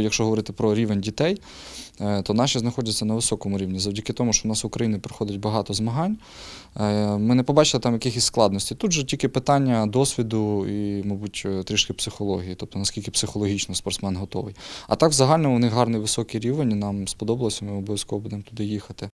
Якщо говорити про рівень дітей, е, то наші знаходяться на високому рівні. Завдяки тому, що в нас в Україні проходить багато змагань. Е, ми не побачили там якихось складностей. Тут же тільки питання досвіду і, мабуть, е, трішки психології, тобто наскільки психологічно спортсмен готовий. А так, в загальному у них гарний високий рівень, нам сподобалося, ми обов'язково будемо туди їхати.